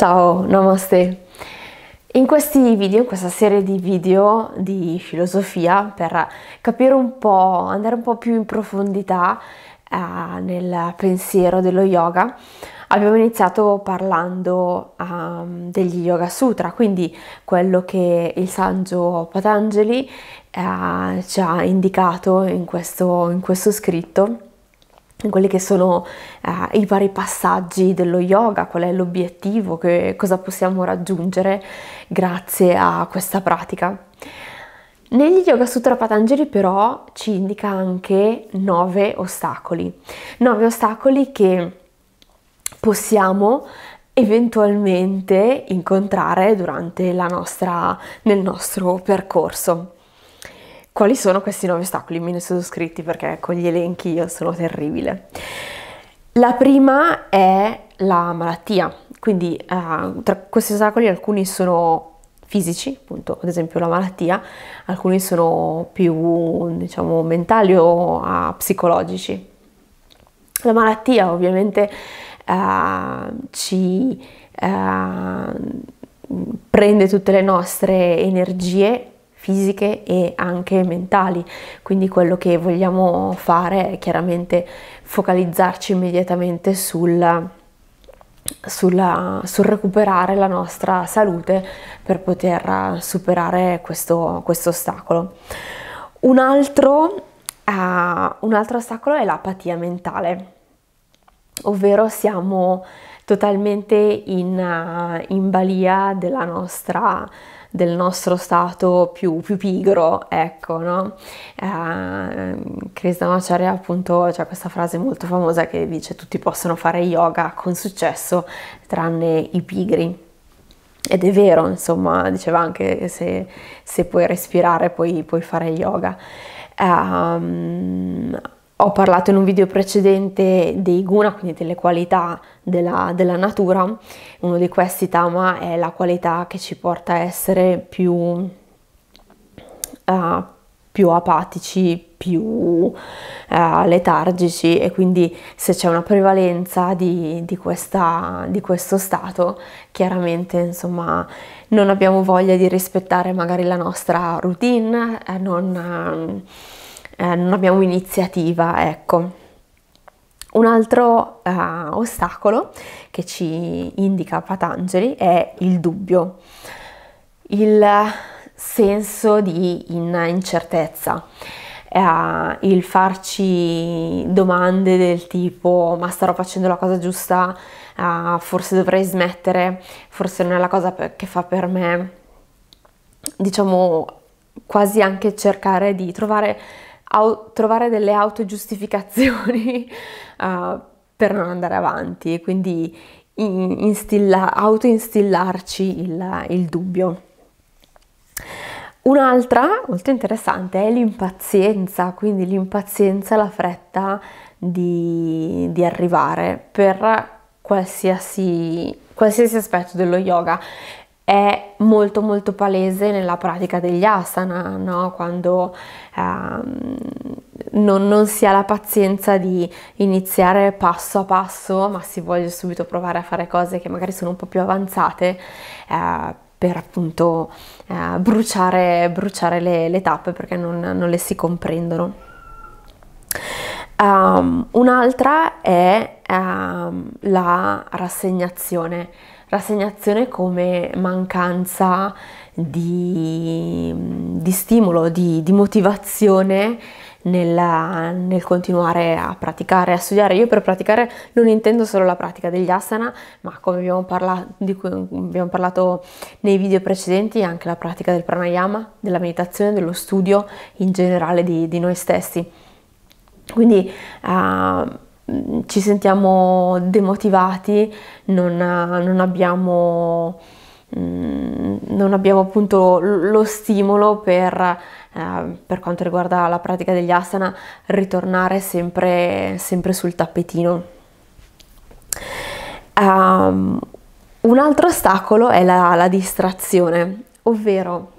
Ciao, namaste. In questi video, in questa serie di video di filosofia, per capire un po', andare un po' più in profondità eh, nel pensiero dello yoga, abbiamo iniziato parlando um, degli Yoga Sutra, quindi quello che il saggio Patanjali eh, ci ha indicato in questo, in questo scritto quelli che sono eh, i vari passaggi dello yoga, qual è l'obiettivo, che, cosa possiamo raggiungere grazie a questa pratica. Negli Yoga Sutra Patanjali però ci indica anche nove ostacoli, nove ostacoli che possiamo eventualmente incontrare durante la nostra, nel nostro percorso. Quali sono questi nuovi ostacoli? Me ne sono scritti perché con gli elenchi io sono terribile. La prima è la malattia, quindi eh, tra questi ostacoli alcuni sono fisici, appunto, ad esempio la malattia, alcuni sono più diciamo mentali o uh, psicologici. La malattia ovviamente uh, ci uh, prende tutte le nostre energie fisiche e anche mentali. Quindi quello che vogliamo fare è chiaramente focalizzarci immediatamente sul, sulla, sul recuperare la nostra salute per poter superare questo, questo ostacolo. Un altro, uh, un altro ostacolo è l'apatia mentale, ovvero siamo totalmente in, uh, in balia della nostra del nostro stato più, più pigro, ecco, no? Eh, Krishnamacharya appunto c'è questa frase molto famosa che dice tutti possono fare yoga con successo tranne i pigri. Ed è vero, insomma, diceva anche se, se puoi respirare puoi, puoi fare yoga. Um, ho parlato in un video precedente dei guna, quindi delle qualità della, della natura. Uno di questi tama è la qualità che ci porta a essere più, uh, più apatici, più uh, letargici e quindi se c'è una prevalenza di, di, questa, di questo stato chiaramente insomma non abbiamo voglia di rispettare magari la nostra routine, eh, non... Uh, eh, non abbiamo iniziativa, ecco. Un altro eh, ostacolo che ci indica Patangeli è il dubbio, il senso di incertezza, eh, il farci domande del tipo ma starò facendo la cosa giusta, eh, forse dovrei smettere, forse non è la cosa che fa per me, diciamo quasi anche cercare di trovare au- trovare delle autogiustificazioni uh, per non andare avanti e quindi instilla- autoinstillarci il, il dubbio. Un'altra molto interessante è l'impazienza, quindi l'impazienza la fretta di, di arrivare per qualsiasi, qualsiasi aspetto dello yoga è molto molto palese nella pratica degli asana, no? quando ehm, non, non, si ha la pazienza di iniziare passo a passo, ma si vuole subito provare a fare cose che magari sono un po' più avanzate. Eh, per appunto eh, bruciare, bruciare le, le, tappe perché non, non le si comprendono. Um, un'altra è um, la rassegnazione rassegnazione come mancanza di, di stimolo, di, di motivazione nella, nel continuare a praticare, a studiare. Io per praticare non intendo solo la pratica degli asana, ma come abbiamo parlato, di cui abbiamo parlato nei video precedenti, anche la pratica del pranayama, della meditazione, dello studio in generale di, di noi stessi. Quindi uh, ci sentiamo demotivati, non, non, abbiamo, mm, non abbiamo appunto lo stimolo per, eh, per quanto riguarda la pratica degli asana, ritornare sempre, sempre sul tappetino. Um, un altro ostacolo è la, la distrazione, ovvero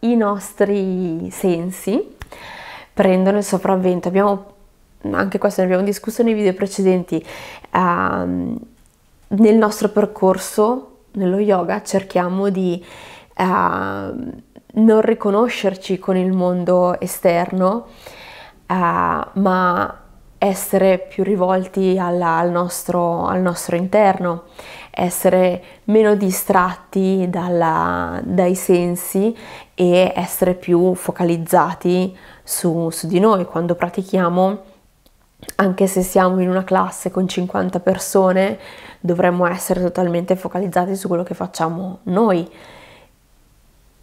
i nostri sensi prendono il sopravvento, abbiamo anche questo ne abbiamo discusso nei video precedenti, ehm, nel nostro percorso, nello yoga, cerchiamo di ehm, non riconoscerci con il mondo esterno, ehm, ma essere più rivolti alla, al, nostro, al, nostro, interno, essere meno distratti dalla, dai sensi e essere più focalizzati su, su di noi quando pratichiamo anche se siamo in una classe con 50 persone, dovremmo essere totalmente focalizzati su quello che facciamo noi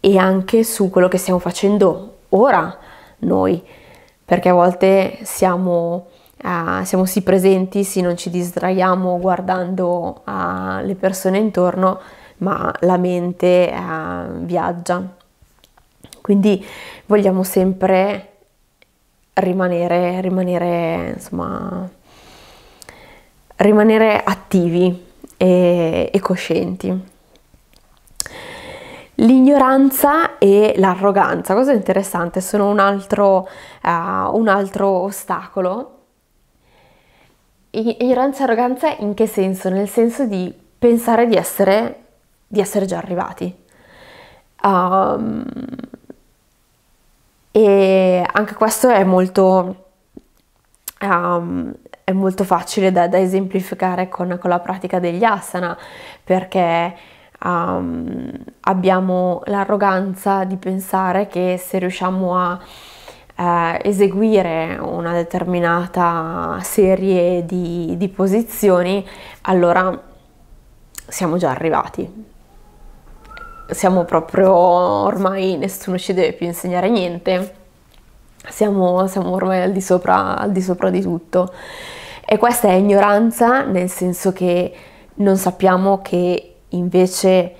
e anche su quello che stiamo facendo ora noi, perché a volte siamo, uh, siamo sì presenti, sì non ci distraiamo guardando uh, le persone intorno, ma la mente uh, viaggia. Quindi vogliamo sempre rimanere, rimanere, insomma, rimanere attivi e, e coscienti. L'ignoranza e l'arroganza, cosa interessante, sono un altro, uh, un altro ostacolo. Ignoranza e arroganza in che senso? Nel senso di pensare di essere, di essere già arrivati. Um, anche questo è molto, um, è molto facile da, da esemplificare con, con, la pratica degli asana, perché um, abbiamo l'arroganza di pensare che se riusciamo a eh, eseguire una determinata serie di, di, posizioni, allora siamo già arrivati. Siamo proprio ormai nessuno ci deve più insegnare niente siamo, siamo ormai al di, sopra, al di sopra di tutto. E questa è ignoranza nel senso che non sappiamo che invece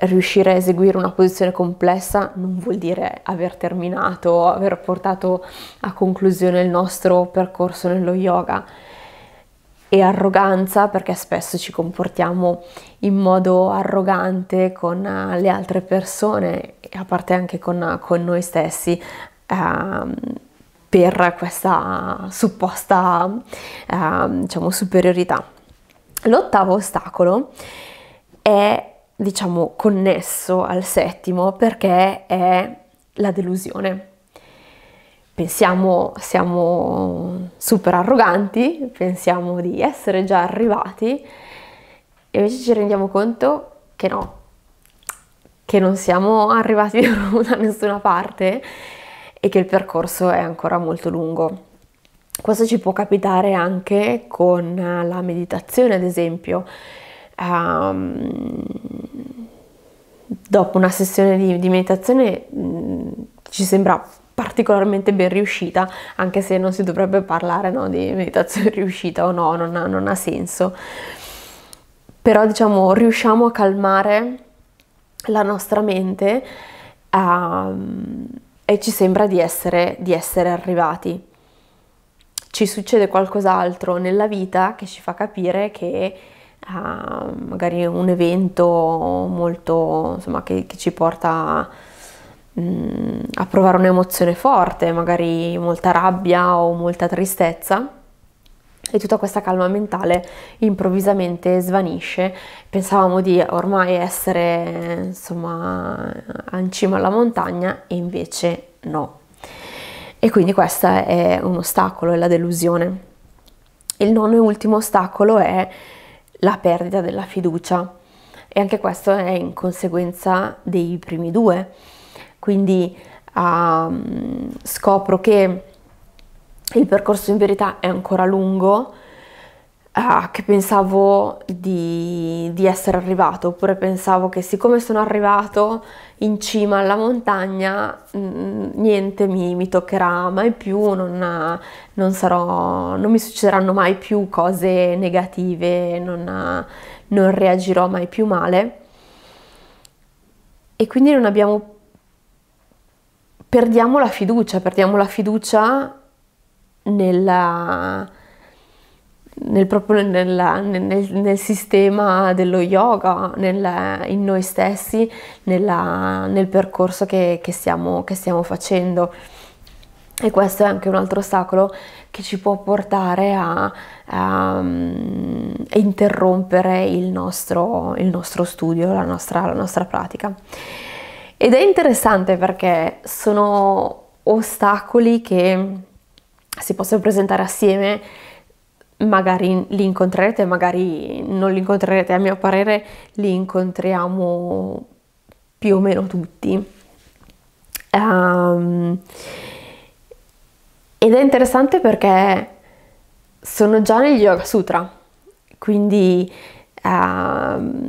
riuscire a eseguire una posizione complessa non vuol dire aver terminato, aver portato a conclusione il nostro percorso nello yoga. E arroganza perché spesso ci comportiamo in modo arrogante con eh, le altre persone, a parte anche con, con noi stessi, ehm, per questa supposta ehm, diciamo, superiorità. L'ottavo ostacolo è diciamo connesso al settimo perché è la delusione. Pensiamo siamo super arroganti, pensiamo di essere già arrivati e invece ci rendiamo conto che no, che non siamo arrivati da nessuna parte e che il percorso è ancora molto lungo. Questo ci può capitare anche con eh, la meditazione, ad esempio. Um, dopo una sessione di, di meditazione mh, mm, ci sembra particolarmente ben riuscita, anche se non si dovrebbe parlare no, di meditazione riuscita o no, non ha, non ha senso. Però diciamo riusciamo a calmare la nostra mente. Um, e ci sembra di essere, di essere arrivati. Ci succede qualcos'altro nella vita che ci fa capire che uh, magari un evento molto, insomma, che, che ci porta mh, mm, a provare un'emozione forte, magari molta rabbia o molta tristezza, e tutta questa calma mentale improvvisamente svanisce. Pensavamo di ormai essere insomma in cima alla montagna e invece no. E quindi questo è un ostacolo, è la delusione. Il nono e ultimo ostacolo è la perdita della fiducia e anche questo è in conseguenza dei primi due. Quindi um, scopro che il percorso in verità è ancora lungo, uh, che pensavo di, di, essere arrivato, oppure pensavo che siccome sono arrivato in cima alla montagna, mh, niente mi, mi, toccherà mai più, non, non, sarò, non, mi succederanno mai più cose negative, non, non reagirò mai più male. E quindi non abbiamo... Perdiamo la fiducia, perdiamo la fiducia nella, nel, proprio, nella, nel, nel, sistema dello yoga, nel, in noi stessi, nella, nel percorso che, che, stiamo, che stiamo facendo. E questo è anche un altro ostacolo che ci può portare a, ehm, a, interrompere il nostro, il nostro studio, la nostra, la nostra, pratica. Ed è interessante perché sono ostacoli che si possono presentare assieme, magari li incontrerete, magari non li incontrerete, a mio parere li incontriamo più o meno tutti. Um, ed è interessante perché sono già negli Yoga Sutra, quindi um,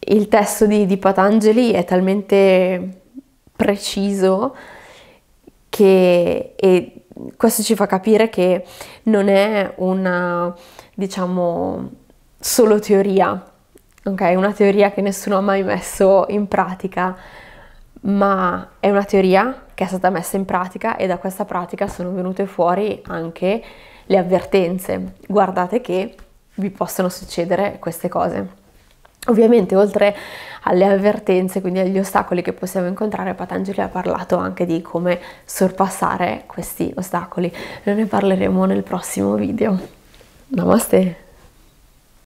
il testo di, di, Patangeli è talmente preciso che, e questo ci fa capire che non è una, diciamo, solo teoria, ok? Una teoria che nessuno ha mai messo in pratica, ma è una teoria che è stata messa in pratica e da questa pratica sono venute fuori anche le avvertenze. Guardate che vi possono succedere queste cose. Ovviamente oltre alle avvertenze, quindi agli ostacoli che possiamo incontrare, Patangeli ha parlato anche di come sorpassare questi ostacoli. Noi ne parleremo nel prossimo video. Namaste!